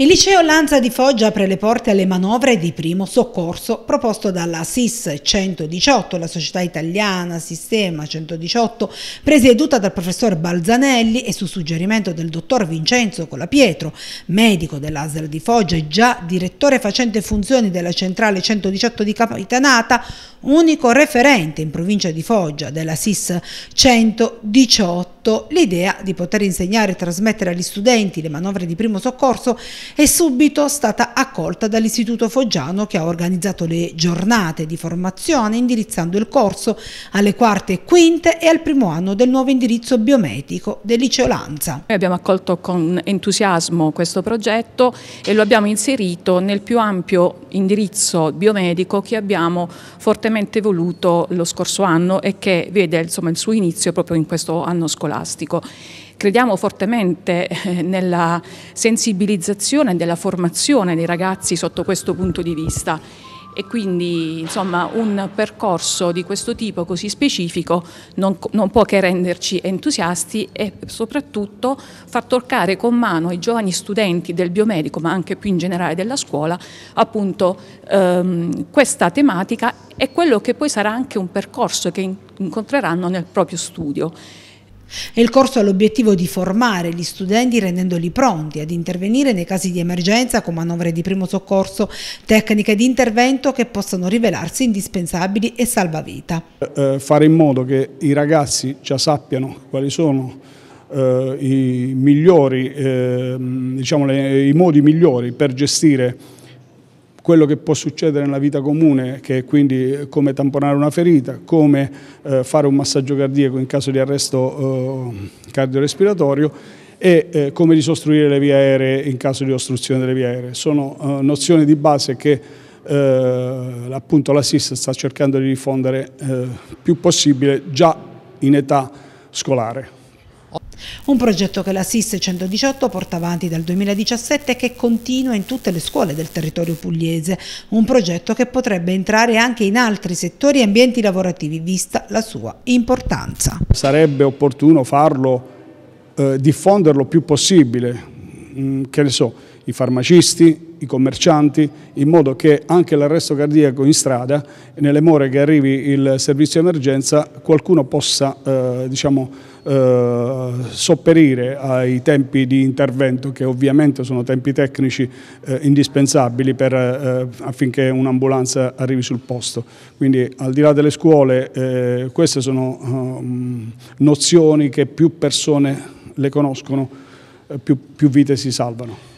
Il liceo Lanza di Foggia apre le porte alle manovre di primo soccorso proposto dalla SIS 118, la società italiana Sistema 118, presieduta dal professor Balzanelli e su suggerimento del dottor Vincenzo Colapietro, medico dell'ASL di Foggia e già direttore facente funzioni della centrale 118 di Capitanata, unico referente in provincia di Foggia della SIS 118. L'idea di poter insegnare e trasmettere agli studenti le manovre di primo soccorso è subito stata accolta dall'Istituto Foggiano che ha organizzato le giornate di formazione indirizzando il corso alle quarte e quinte e al primo anno del nuovo indirizzo biomedico del liceo Lanza. Noi abbiamo accolto con entusiasmo questo progetto e lo abbiamo inserito nel più ampio indirizzo biomedico che abbiamo fortemente voluto lo scorso anno e che vede insomma, il suo inizio proprio in questo anno scolastico. Crediamo fortemente eh, nella sensibilizzazione e nella formazione dei ragazzi sotto questo punto di vista e quindi insomma, un percorso di questo tipo così specifico non, non, può che renderci entusiasti e soprattutto far toccare con mano ai giovani studenti del biomedico ma anche più in generale della scuola appunto ehm, questa tematica e quello che poi sarà anche un percorso che incontreranno nel proprio studio. E il corso ha l'obiettivo di formare gli studenti rendendoli pronti ad intervenire nei casi di emergenza con manovre di primo soccorso, tecniche di intervento che possono rivelarsi indispensabili e salvavita. Eh, eh, fare in modo che i ragazzi già sappiano quali sono eh, i, migliori, ehm, diciamo i modi migliori per gestire quello che può succedere nella vita comune, che è quindi eh, come tamponare una ferita, come eh, fare un massaggio cardiaco in caso di arresto eh, cardiorespiratorio e eh, come risostruire le vie aeree in caso di ostruzione delle vie aeree. Sono eh, nozioni di base che eh, appunto l'ASSIS sta cercando di diffondere più possibile già in età scolare. Un progetto che la SIS 118 porta avanti dal 2017 e che continua in tutte le scuole del territorio pugliese. Un progetto che potrebbe entrare anche in altri settori e ambienti lavorativi, vista la sua importanza. Sarebbe opportuno farlo, eh, diffonderlo più possibile, mm, che ne so, i farmacisti, i commercianti, in modo che anche l'arresto cardiaco in strada, nelle more che arrivi il servizio emergenza, qualcuno possa eh, diciamo, eh, sopperire ai tempi di intervento, che ovviamente sono tempi tecnici eh, indispensabili per, eh, affinché un'ambulanza arrivi sul posto. Quindi al di là delle scuole, eh, queste sono ehm, nozioni che più persone le conoscono, eh, più, più vite si salvano.